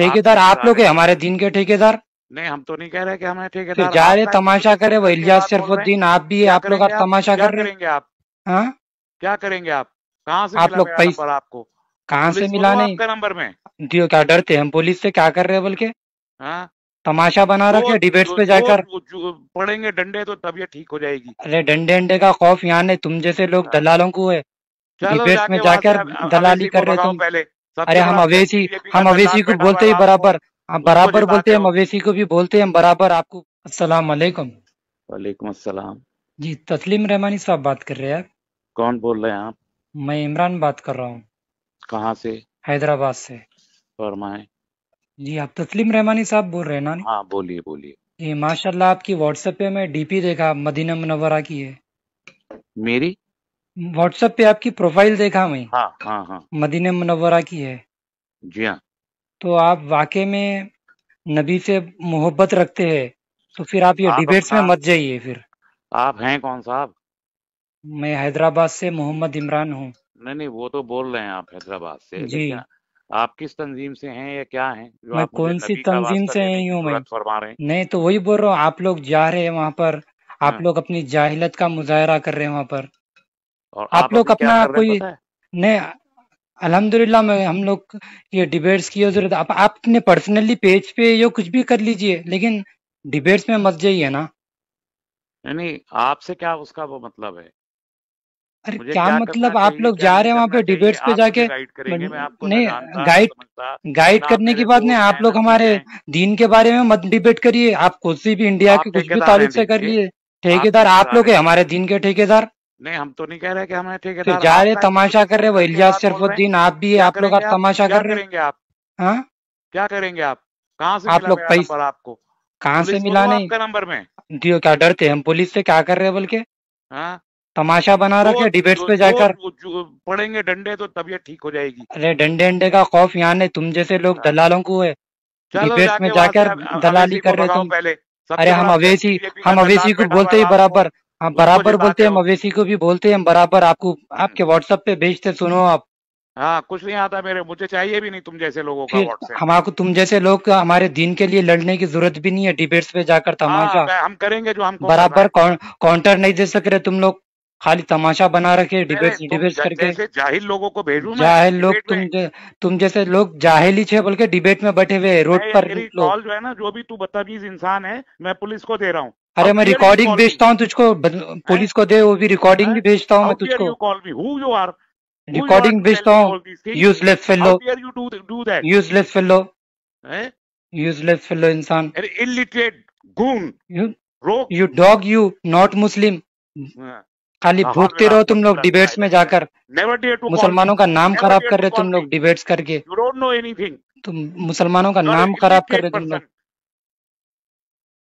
ठेकेदार आप लोग है हमारे दिन के ठेकेदार नहीं हम तो नहीं कह रहे कि हमें ठेकेदार जा रहे तमाशा करे वो इलियास शरफुद्दीन आप भी आप लोग आप तमाशा कर रहे आप हाँ क्या करेंगे आप कहाँ से आप लोग पैसा आपको कहाँ से मिला नहीं नंबर में दियो क्या डरते हम पुलिस से क्या कर रहे हैं बोल के हाँ? तमाशा बना रखे डिबेट्स पे जाकर पड़ेंगे डंडे तो तबियत ठीक हो जाएगी अरे डंडे अंडे का खौफ यहाँ नहीं तुम जैसे लोग हाँ। दलालों को है डिबेट्स में जाकर दलाली कर रहे तुम पहले अरे हम अवेशी हम अवेशी को बोलते ही बराबर तो हम बराबर बोलते हैं हम अवेशी को भी बोलते हैं हम बराबर आपको अस्सलाम वालेकुम वालेकुम अस्सलाम जी तस्लीम रहमानी साहब बात कर रहे हैं कौन बोल रहे हैं आप मैं इमरान बात कर रहा हूँ कहाँ से हैदराबाद से फरमाए जी आप तस्लीम रहमानी साहब बोल रहे हैं ना हाँ, बोलिए बोलिए ये माशाल्लाह आपकी व्हाट्सएप पे मैं डीपी देखा मदीना मुनवरा की है मेरी व्हाट्सएप पे आपकी प्रोफाइल देखा मैं हाँ हाँ हाँ की है जी हाँ तो आप वाकई में नबी से मोहब्बत रखते हैं तो फिर आप ये डिबेट्स में मत जाइए फिर आप हैं कौन साहब मैं हैदराबाद से मोहम्मद इमरान हूँ नहीं नहीं वो तो बोल रहे हैं आप हैदराबाद से जी आप किस तंजीम से हैं या क्या हैं जो मैं आप कौन सी तंजीम से हैं यूं मैं फरमा रहे हैं नहीं तो वही बोल रहा हूँ आप लोग जा रहे हैं वहाँ पर आप हाँ। लोग अपनी जाहिलत का मुजाहरा कर रहे हैं वहाँ पर और आप, आप लोग अपना कोई नहीं अलहमदुल्ला में हम लोग ये डिबेट्स की जरूरत आप अपने पर्सनली पेज पे ये कुछ भी कर लीजिए लेकिन डिबेट्स में मत जाइए ना नहीं आपसे क्या उसका वो मतलब है अरे क्या, क्या मतलब आप लोग जा रहे हैं वहाँ पे डिबेट्स पे जाके नहीं गाइड गाइड करने की बात नहीं आप लोग हमारे दीन के बारे में मत डिबेट करिए आप कुछ भी इंडिया के कुछ भी तारीफ से करिए ठेकेदार आप लोग है हमारे दीन के ठेकेदार नहीं हम तो नहीं कह रहे कि हमें ठेकेदार तो जा रहे तमाशा कर रहे इलियास शरफुद्दीन आप भी आप लोग आप तमाशा कर रहे हैं आप हाँ क्या करेंगे आप कहाँ से आप लोग पैसा आपको कहाँ से मिला नहीं नंबर में दियो क्या डरते हम पुलिस से क्या कर रहे हैं बोल के हाँ? तमाशा बना रखे डिबेट्स पे जाकर पड़ेंगे डंडे तो तबीयत ठीक हो जाएगी अरे डंडे अंडे का खौफ यहाँ नहीं तुम जैसे लोग हाँ। दलालों को है डिबेट्स में जाकर दलाली कर रहे तुम अरे हम अवेशी हम अवेशी को बोलते ही बराबर हाँ बराबर बोलते हैं मवेशी को भी बोलते हैं बराबर आपको आपके व्हाट्सएप पे भेजते सुनो आप हाँ कुछ नहीं आता मेरे मुझे चाहिए भी नहीं तुम जैसे लोगों का हम हमारे तुम जैसे लोग हमारे दिन के लिए लड़ने की जरूरत भी नहीं है डिबेट्स पे जाकर हाँ, तमाशा हम करेंगे जो हम बराबर काउंटर नहीं दे सक रहे तुम लोग खाली तमाशा बना रखे डिबेट्स डिबेट्स करके जाहिल लोगों को भेजू जाहिल लोग तुम तुम जैसे लोग जाहिल ही छे बल्कि डिबेट में बैठे हुए रोड पर जो है ना जो भी तू बता इंसान है मैं पुलिस को दे रहा हूँ अरे मैं रिकॉर्डिंग भेजता हूँ तुझको पुलिस को दे वो भी रिकॉर्डिंग भी भेजता हूँ मैं तुझको रिकॉर्डिंग भेजता हूँ useless fellow useless fellow useless fellow इंसान illiterate goon you dog you not Muslim खाली हाँ, भूखते हाँ, रहो हाँ, तुम लोग डिबेट्स में जाकर मुसलमानों का नाम खराब कर रहे तुम लोग डिबेट्स करके तुम मुसलमानों का नाम खराब कर रहे तुम लोग